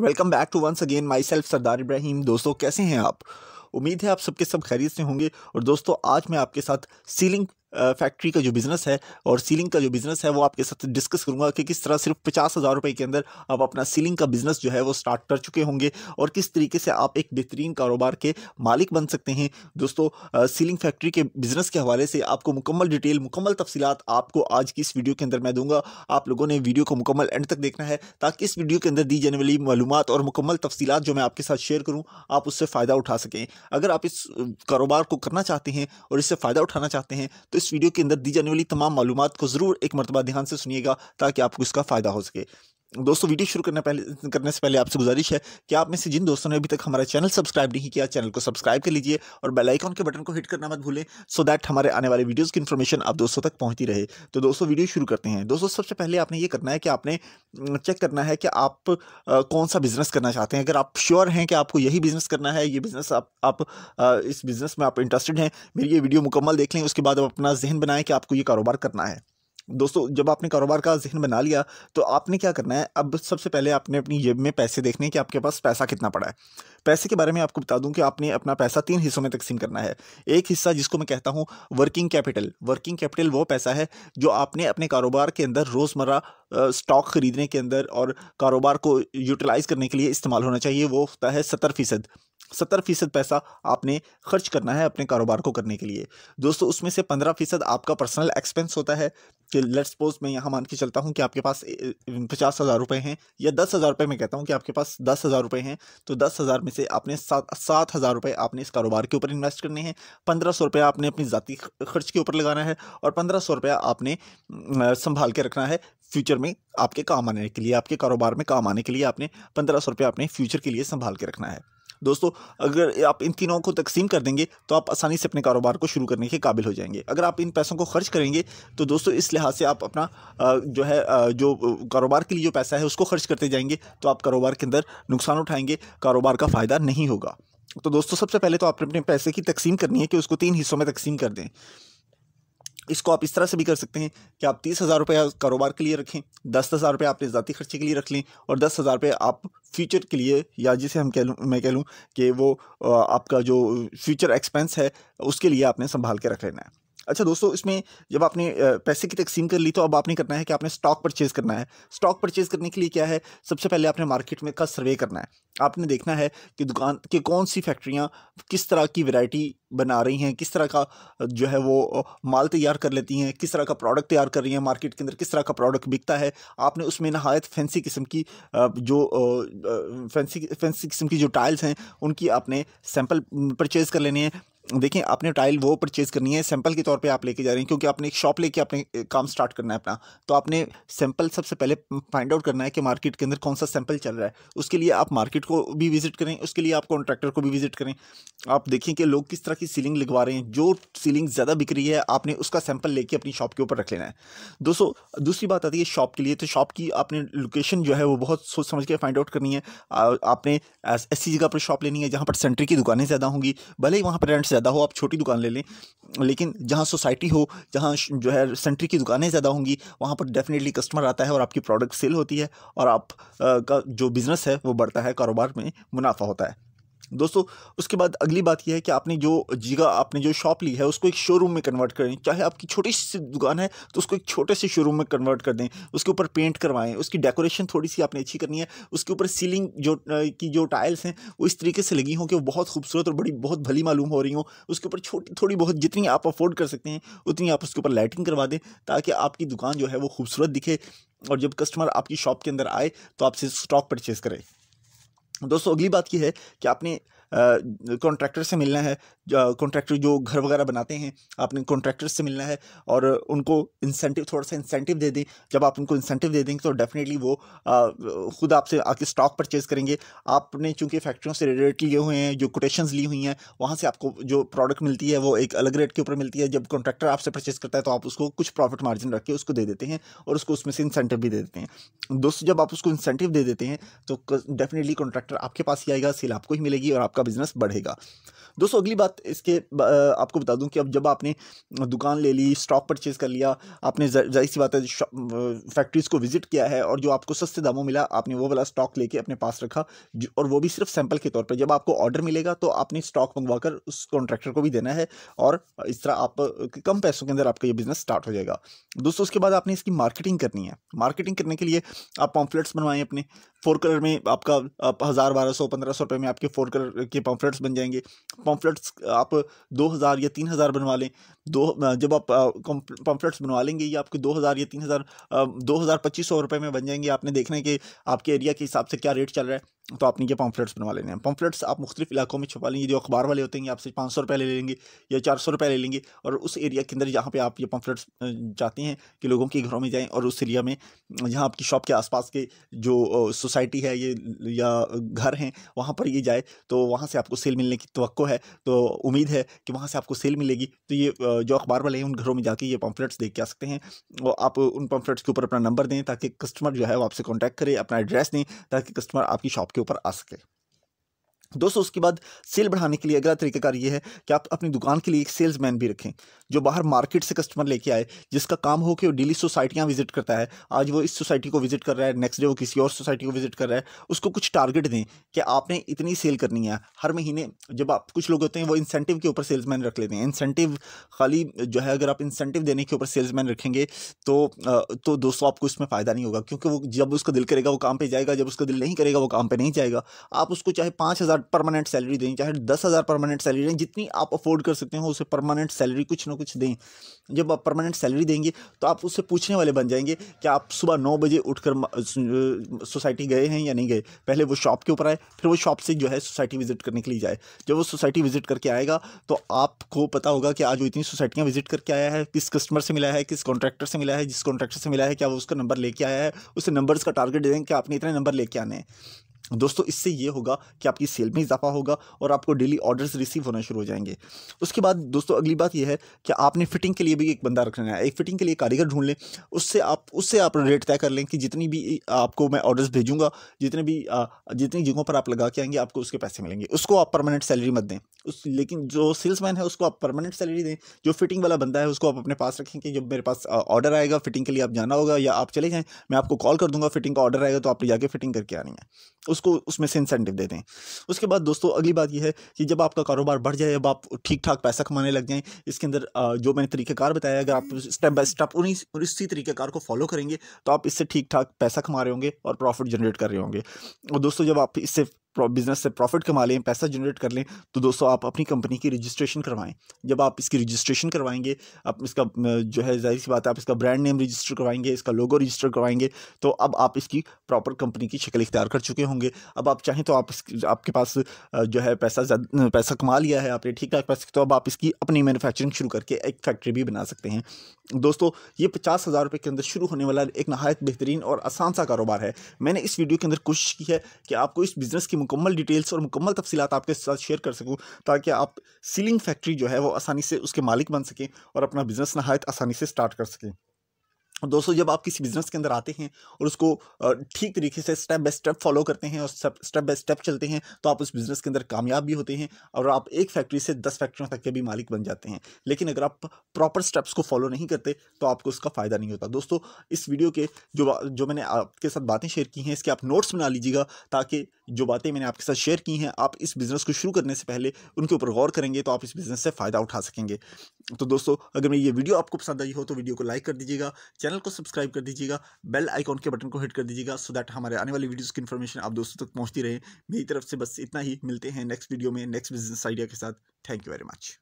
welcome back to once again myself Sardar Ibrahim दोस्तों कैसे हैं आप उम्मीद है आप सबके सब खैरियत से होंगे और दोस्तों आज मैं आपके साथ सीलिंग फैक्ट्री का जो बिज़नेस है और सीलिंग का जो बिज़नेस है वो आपके साथ डिस्कस करूँगा कि किस तरह सिर्फ पचास हज़ार रुपये के अंदर आप अपना सीलिंग का बिज़नेस जो है वो स्टार्ट कर चुके होंगे और किस तरीके से आप एक बेहतरीन कारोबार के मालिक बन सकते हैं दोस्तों सीलिंग फैक्ट्री के बिज़नेस के हवाले से आपको मुकम्मल डिटेल मुकम्मल तफसीत आपको आज की इस वीडियो के अंदर मैं दूंगा आप लोगों ने वीडियो को मुकम्मल एंड तक देखना है ताकि इस वीडियो के अंदर दी जाने वाली मालूम और मुकम्मल तफसीत जो मैं आपके साथ शेयर करूँ आप उससे फ़ायदा उठा सकें अगर आप इस कारोबार को करना चाहते हैं और इससे फ़ायदा उठाना चाहते हैं तो इस वीडियो के अंदर दी जाने वाली तमाम मालूम को ज़रूर एक मरतबा ध्यान से सुनिएगा ताकि आपको इसका फ़ायदा हो सके दोस्तों वीडियो शुरू करने पहले करने से पहले आपसे गुजारिश है कि आप में से जिन दोस्तों ने अभी तक हमारा चैनल सब्सक्राइब नहीं किया चैनल को सब्सक्राइब कर लीजिए और बेल आइकॉन के बटन को हिट करना मत भूलें सो दैट हमारे आने वाले वीडियोस की इन्फॉर्मेशन आप दोस्तों तक पहुंचती रहे तो दोस्तों वीडियो शुरू करते हैं दोस्तों सबसे पहले आपने ये करना है कि आपने चेक करना है कि आप कौन सा बिज़नेस करना चाहते हैं अगर आप श्योर हैं कि आपको यही बिज़नेस करना है ये बिज़नेस आप आप इस बिज़नेस में आप इंटरेस्टेड हैं मेरी ये वीडियो मुकम्मल देख लें उसके बाद आप अपना जहन बनाएं कि आपको ये कारोबार करना है दोस्तों जब आपने कारोबार का जहन बना लिया तो आपने क्या करना है अब सबसे पहले आपने अपनी जेब में पैसे देखने हैं कि आपके पास पैसा कितना पड़ा है पैसे के बारे में आपको बता दूं कि आपने अपना पैसा तीन हिस्सों में तकसीम करना है एक हिस्सा जिसको मैं कहता हूँ वर्किंग कैपिटल वर्किंग कैपिटल वो पैसा है जो आपने अपने कारोबार के अंदर रोज़मर्रा स्टॉक खरीदने के अंदर और कारोबार को यूटिलाइज़ करने के लिए इस्तेमाल होना चाहिए वो होता है सत्तर फीसद सत्तर फीसद पैसा आपने खर्च करना है अपने कारोबार को करने के लिए दोस्तों उसमें से पंद्रह फीसद आपका पर्सनल एक्सपेंस होता है कि लेट्स सपोज मैं यहाँ मान के चलता हूँ कि आपके पास पचास हज़ार रुपये हैं या दस हज़ार रुपये मैं कहता हूँ कि आपके पास दस हज़ार रुपये हैं तो दस हज़ार में से आपने सात सात हज़ार रुपये आपने इस कारोबार के ऊपर इन्वेस्ट करने हैं पंद्रह सौ रुपये आपने अपनी ज़ाती खर्च के ऊपर लगाना है और पंद्रह सौ रुपया आपने संभाल के रखना है फ्यूचर में आपके काम आने के लिए आपके कारोबार में काम आने के लिए आपने पंद्रह सौ रुपया अपने फ्यूचर के लिए संभाल के रखना है दोस्तों अगर आप इन तीनों को तकसीम कर देंगे तो आप आसानी से अपने कारोबार को शुरू करने के काबिल हो जाएंगे अगर आप इन पैसों को खर्च करेंगे तो दोस्तों इस लिहाज से आप अपना जो है जो कारोबार के लिए जो पैसा है उसको खर्च करते जाएंगे तो आप कारोबार के अंदर नुकसान उठाएंगे कारोबार का फ़ायदा नहीं होगा तो दोस्तों सबसे पहले तो आपने अपने पैसे की तकसीम करनी है कि उसको तीन हिस्सों में तकसीम कर दें इसको आप इस तरह से भी कर सकते हैं कि आप तीस हज़ार रुपये कारोबार के लिए रखें दस हज़ार रुपये आपने ज़ाती खर्चे के लिए रख लें और दस हज़ार रुपये आप फ्यूचर के लिए या जिसे हम कह लूँ मैं कह लूँ कि वो आपका जो फ्यूचर एक्सपेंस है उसके लिए आपने संभाल के रख लेना है अच्छा दोस्तों इसमें जब आपने पैसे की तकसीम कर ली तो अब आपने करना है कि आपने स्टॉक परचेज़ करना है स्टॉक परचेज़ करने के लिए क्या है सबसे पहले आपने मार्केट में का सर्वे करना है आपने देखना है कि दुकान के कौन सी फैक्ट्रियाँ किस तरह की वैरायटी बना रही हैं किस तरह का जो है वो माल तैयार कर लेती हैं किस तरह का प्रोडक्ट तैयार कर रही हैं मार्केट के अंदर किस तरह का प्रोडक्ट बिकता है आपने उसमें नहायत फैंसी किस्म की जो फैंसी फैंसी किस्म की जो टाइल्स हैं उनकी आपने सैंपल परचेज़ कर लेने हैं देखें आपने टाइल वो परचेज़ करनी है सैंपल के तौर पे आप लेके जा रहे हैं क्योंकि आपने एक शॉप लेके आपने काम स्टार्ट करना है अपना तो आपने सैंपल सबसे पहले फाइंड आउट करना है कि मार्केट के अंदर कौन सा सैंपल चल रहा है उसके लिए आप मार्केट को भी विजिट करें उसके लिए आप कॉन्ट्रैक्टर को भी विजिट करें आप देखें कि लोग किस तरह की सीलिंग लगवा रहे हैं जो सीलिंग ज़्यादा बिक रही है आपने उसका सैंपल लेके अपनी शॉप के ऊपर रख लेना है दोस्तों दूसरी बात आती है शॉप के लिए तो शॉप की आपने लोकेशन जो है वो बहुत सोच समझ के फाइंड आउट करनी है आपने ऐसी जगह पर शॉप लेनी है जहाँ पर सेंटर की दुकानें ज़्यादा होंगी भले ही वहाँ पर रेंट ज़्यादा हो आप छोटी दुकान ले लें लेकिन जहाँ सोसाइटी हो जहाँ जो है सेंट्री की दुकानें ज़्यादा होंगी वहाँ पर डेफिनेटली कस्टमर आता है और आपकी प्रोडक्ट सेल होती है और आप का जो बिज़नेस है वो बढ़ता है कारोबार में मुनाफा होता है दोस्तों उसके बाद अगली बात यह है कि आपने जो जीगा आपने जो शॉप ली है उसको एक शोरूम में कन्वर्ट करें चाहे आपकी छोटी सी दुकान है तो उसको एक छोटे से शोरूम में कन्वर्ट कर दें उसके ऊपर पेंट करवाएं उसकी डेकोरेशन थोड़ी सी आपने अच्छी करनी है उसके ऊपर सीलिंग जो की जो टाइल्स हैं वो इस तरीके से लगी हों कि वो बहुत खूबसूरत और बड़ी बहुत भली मालूम हो रही हों उसके ऊपर छोटी थोड़ी बहुत जितनी आप अफोर्ड कर सकते हैं उतनी आप उसके ऊपर लाइटिंग करवा दें ताकि आपकी दुकान जो है वो खूबसूरत दिखे और जब कस्टमर आपकी शॉप के अंदर आए तो आपसे स्टॉक परचेज़ करें दोस्तों अगली बात की है कि आपने कॉन्ट्रैक्टर से मिलना है कॉन्ट्रैक्टर जो घर वगैरह बनाते हैं आपने कॉन्ट्रैक्टर से मिलना है और उनको इंसेंटिव थोड़ा सा इंसेंटिव दे दें जब आप उनको इंसेंटिव दे देंगे तो डेफिनेटली वो आ, खुद आपसे आके स्टॉक परचेज करेंगे आपने चूंकि फैक्ट्रियों से रेट लिए हुए हैं जो कोटेशन ली हुई हैं वहाँ से आपको जो प्रोडक्ट मिलती है वो एक अलग रेट के ऊपर मिलती है जब कॉन्ट्रैक्टर आपसे परचेज करता है तो आप उसको कुछ प्रॉफिट मार्जिन रख के उसको दे देते हैं और उसको उसमें से इंसेंटिव भी दे देते हैं दोस्तों जब आप उसको इंसेंटिव दे देते हैं तो डेफिनेटली कॉन्ट्रैक्टर फैक्टर आपके पास ही आएगा सेल आपको ही मिलेगी और आपका बिजनेस बढ़ेगा दोस्तों अगली बात इसके आपको बता दूं कि अब जब आपने दुकान ले ली स्टॉक परचेज कर लिया आपने जाहिर सी बात है फैक्ट्रीज़ को विजिट किया है और जो आपको सस्ते दामों मिला आपने वो वाला स्टॉक लेके अपने पास रखा और वो भी सिर्फ सैंपल के तौर पर जब आपको ऑर्डर मिलेगा तो आपने स्टॉक मंगवा उस कॉन्ट्रैक्टर को भी देना है और इस तरह आप कम पैसों के अंदर आपका ये बिज़नेस स्टार्ट हो जाएगा दोस्तों उसके बाद आपने इसकी मार्केटिंग करनी है मार्केटिंग करने के लिए आप पॉम्फलेट्स बनवाएं अपने फोर कलर में आपका हज़ार बारह सौ पंद्रह सौ रुपये में आपके फोर कलर के पम्फलेट्स बन जाएंगे पम्फलेट्स आप दो हज़ार या तीन हज़ार बनवा लें दो जब आप पम्फलेट्स बनवा लेंगे ये आपके दो हज़ार या तीन हज़ार दो हज़ार पच्चीस सौ रुपये में बन जाएंगे आपने देखना है कि आपके एरिया के हिसाब से क्या रेट चल रहा है तो आपने ये पम्फलेट्स बनवा लेने हैं पम्फलेट्स आप मुख्तलिफ इलाकों में छुपा लेंगे जो अखबार वाले होते हैं आपसे पाँच सौ रुपये ले लेंगे या चार सौ रुपये ले लेंगे और उस एरिया के अंदर जहाँ पे आप ये पम्फलेट्स जाते हैं कि लोगों के घरों में जाएँ और उस एरिया में जहाँ आपकी शॉप के आसपास के जो सोसाइटी है ये या घर हैं वहाँ पर ये जाए तो वहाँ से आपको सेल मिलने की तो है तो उम्मीद है कि वहाँ से आपको सेल मिलेगी तो ये जो अखबार वाले हैं उन घरों में जाके ये पम्फलेट्स देख के आ सकते हैं और आप उन पम्फलेट्स के ऊपर अपना नंबर दें ताकि कस्टमर जो है वो आपसे कॉन्टैक्ट करे अपना एड्रेस दें ताकि कस्टमर आपकी शॉप उसके ऊपर आ सके दोस्तों उसके बाद सेल बढ़ाने के लिए अगला तरीकाकार ये है कि आप अपनी दुकान के लिए एक सेल्समैन भी रखें जो बाहर मार्केट से कस्टमर लेके आए जिसका काम हो कि वो डेली सोसाइटियाँ विजिट करता है आज वो इस सोसाइटी को विजिट कर रहा है नेक्स्ट डे वो किसी और सोसाइटी को विजिट कर रहा है उसको कुछ टारगेट दें कि आपने इतनी सेल करनी है हर महीने जब आप कुछ लोग होते हैं वो इंसेंटिव के ऊपर सेल्समैन रख लेते हैं इंसेंटिव खाली जो है अगर आप इंसेंटिव देने के ऊपर सेल्समैन रखेंगे तो तो दोस्तों आपको इसमें फ़ायदा नहीं होगा क्योंकि वो जब उसका दिल करेगा वो काम पर जाएगा जब उसका दिल नहीं करेगा वो काम पर नहीं जाएगा आप उसको चाहे पाँच परमानेंट सैलरी दें चाहे दस हज़ार परमानेंट सैलरी दें जितनी आप अफोर्ड कर सकते हो उसे परमानेंट सैलरी कुछ ना कुछ दें जब आप परमानेंट सैलरी देंगे तो आप उससे पूछने वाले बन जाएंगे कि आप सुबह नौ बजे उठकर सोसाइटी गए हैं या नहीं गए पहले वो शॉप के ऊपर आए फिर वो शॉप से जो है सोसाइटी विजिट करने के लिए जाए जब वो सोसाइटी विजिट करके आएगा तो आपको पता होगा कि आज वो इतनी सोसाइटियाँ विजिट करके आया है किस कस्टमर से मिला है किस कॉन्ट्रैक्टर से मिला है जिस कॉन्ट्रैक्टर से मिला है क्या वो उसका नंबर लेके आया है उसे नंबर्स का टारगेट दे दें कि आपने इतने नंबर लेके आने हैं दोस्तों इससे ये होगा कि आपकी सेल में इजाफा होगा और आपको डेली ऑर्डर्स रिसीव होना शुरू हो जाएंगे उसके बाद दोस्तों अगली बात यह है कि आपने फिटिंग के लिए भी एक बंदा रखना है एक फिटिंग के लिए कारीगर ढूंढ लें उससे आप उससे आप रेट तय कर लें कि जितनी भी आपको मैं ऑर्डर्स भेजूंगा जितने भी जितनी जगहों पर आप लगा के आएंगे आपको उसके पैसे मिलेंगे उसको आप परमानेंट सैलरी मत दें उस लेकिन जो सेल्समैन है उसको आप परमानेंट सैलरी दें जो फिटिंग वाला बंदा है उसको आप अपने पास रखें कि जब मेरे पास ऑर्डर आएगा फिटिंग के लिए आप जाना होगा या आप चले जाएँ मैं आपको कॉल कर दूंगा फिटिंग का ऑर्डर आएगा तो आप जाके फिटिंग करके आनी है उसको उसमें से इंसेंटिव दे दें उसके बाद दोस्तों अगली बात यह है कि जब आपका कारोबार बढ़ जाए जब आप ठीक ठाक पैसा कमाने लग जाएँ इसके अंदर जो मैंने तरीक़ेकार बताया अगर आप स्टेप बाय स्टेप उन्हीं इसी तरीक़ेकार को फॉलो करेंगे तो आप इससे ठीक ठाक पैसा कमा रहे होंगे और प्रॉफिट जनरेट कर रहे होंगे और दोस्तों जब आप इससे बिज़नेस से प्रॉफिट कमा लें पैसा जनरेट कर लें तो दोस्तों आप अपनी कंपनी की रजिस्ट्रेशन करवाएं जब आप इसकी रजिस्ट्रेशन करवाएंगे आप इसका जो है जाहिर सी बात है आप इसका ब्रांड नेम रजिस्टर करवाएंगे इसका लोगो रजिस्टर करवाएंगे तो अब आप इसकी प्रॉपर कंपनी की शक्ल इख्तियार कर चुके होंगे अब आप चाहें तो आप आपके पास जो है पैसा पैसा कमा लिया है आपने ठीक ठाक पैसा तो अब आप इसकी अपनी मैनुफैक्चरिंग शुरू करके एक फैक्ट्री भी बना सकते हैं दोस्तों ये पचास हज़ार रुपये के अंदर शुरू होने वाला एक नहायत बेहतरीन और आसान सा कारोबार है मैंने इस वीडियो के अंदर कोशिश की है कि आपको इस बिज़नेस की मुकम्मल डिटेल्स और मुकम्मल तफसीत आपके साथ शेयर कर सकूँ ताकि आप सीलिंग फैक्ट्री जो है वो आसानी से उसके मालिक बन सकें और अपना बिज़नेस नहायत आसानी से स्टार्ट कर सकें दोस्तों जब आप किसी बिजनेस के अंदर आते हैं और उसको ठीक तरीके से स्टेप बाय स्टेप फॉलो करते हैं और स्टेप बाय स्टेप चलते हैं तो आप उस बिज़नेस के अंदर कामयाब भी होते हैं और आप एक फैक्ट्री से दस फैक्ट्रियों तक के भी मालिक बन जाते हैं लेकिन अगर आप प्रॉपर स्टेप्स को फॉलो नहीं करते तो आपको उसका फ़ायदा नहीं होता दोस्तों इस वीडियो के जो जो मैंने आपके साथ बातें शेयर की हैं इसके आप नोट्स बना लीजिएगा ताकि जो बातें मैंने आपके साथ शेयर की हैं आप इस बिज़नेस को शुरू करने से पहले उनके ऊपर गौर करेंगे तो आप इस बिज़नेस से फ़ायदा उठा सकेंगे तो दोस्तों अगर मेरी ये वीडियो आपको पसंद आई हो तो वीडियो को लाइक कर दीजिएगा चैनल को सब्सक्राइब कर दीजिएगा बेल आइकॉन के बटन को हिट कर दीजिएगा सो दैट हमारे आने वाली वीडियोज़ की इन्फॉर्मेशन आप दोस्तों तक पहुँचती रहे मेरी तरफ से बस इतना ही मिलते हैं नेक्स्ट वीडियो में नेक्स्ट बिजनेस आइडिया के साथ थैंक यू वेरी मच